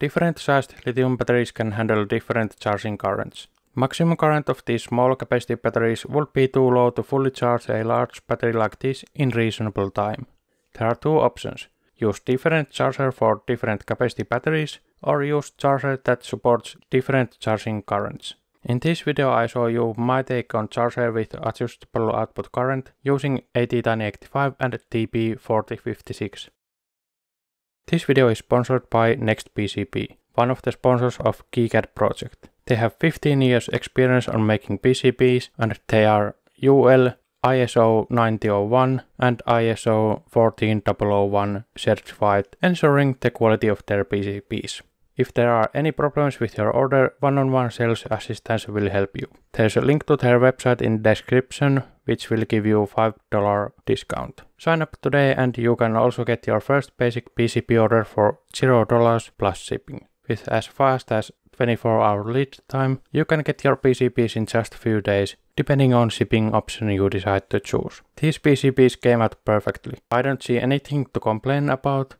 Different sized lithium batteries can handle different charging currents. Maximum current of these small capacity batteries would be too low to fully charge a large battery like this in reasonable time. There are two options. Use different charger for different capacity batteries or use charger that supports different charging currents. In this video I show you my take on charger with adjustable output current using AT85 and TP4056. This video is sponsored by NextPCB, one of the sponsors of KiCad project. They have 15 years experience on making PCBs and they are UL, ISO 9001 and ISO 14001 certified, ensuring the quality of their PCBs. If there are any problems with your order, one-on-one -on -one sales assistance will help you. There's a link to their website in description, which will give you $5 discount. Sign up today and you can also get your first basic PCP order for $0 plus shipping. With as fast as 24 hour lead time, you can get your PCBs in just a few days, depending on shipping option you decide to choose. These PCBs came out perfectly. I don't see anything to complain about,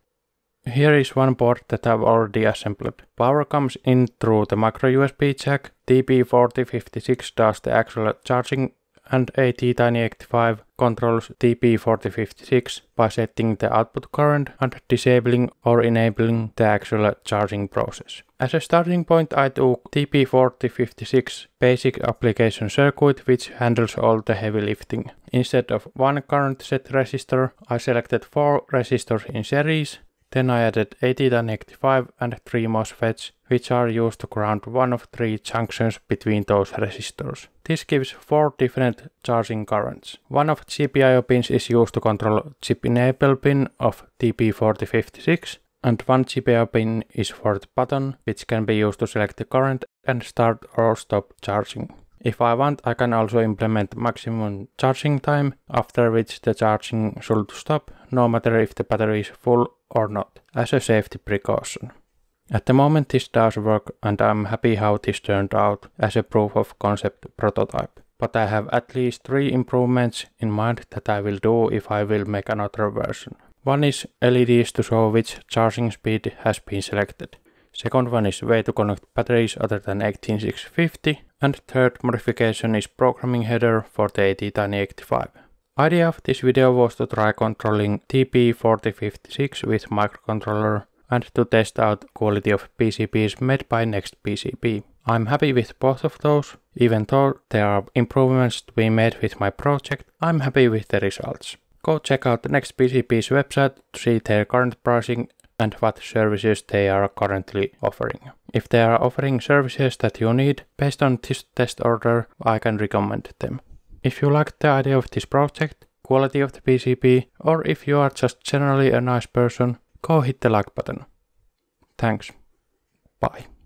here is one board that I've already assembled. Power comes in through the micro USB jack, TP4056 does the actual charging and AT-tiny85 controls TP4056 by setting the output current and disabling or enabling the actual charging process. As a starting point I took TP4056 basic application circuit which handles all the heavy lifting. Instead of one current set resistor I selected four resistors in series then I added 80 and 85 and 3 MOSFETs, which are used to ground one of three junctions between those resistors. This gives four different charging currents. One of GPIO pins is used to control chip enable pin of TP4056, and one GPIO pin is for the button, which can be used to select the current and start or stop charging. If I want, I can also implement maximum charging time, after which the charging should stop, no matter if the battery is full or not, as a safety precaution. At the moment this does work and I'm happy how this turned out as a proof of concept prototype. But I have at least three improvements in mind that I will do if I will make another version. One is LEDs to show which charging speed has been selected. Second one is way to connect batteries other than 18650. And third modification is programming header for the AT Tiny 85. Idea of this video was to try controlling TP4056 with microcontroller and to test out quality of PCBs made by Next PCB. I'm happy with both of those, even though there are improvements to be made with my project, I'm happy with the results. Go check out Next PCB's website to see their current pricing and what services they are currently offering. If they are offering services that you need, based on this test order, I can recommend them. If you like the idea of this project, quality of the PCB, or if you are just generally a nice person, go hit the like button. Thanks. Bye.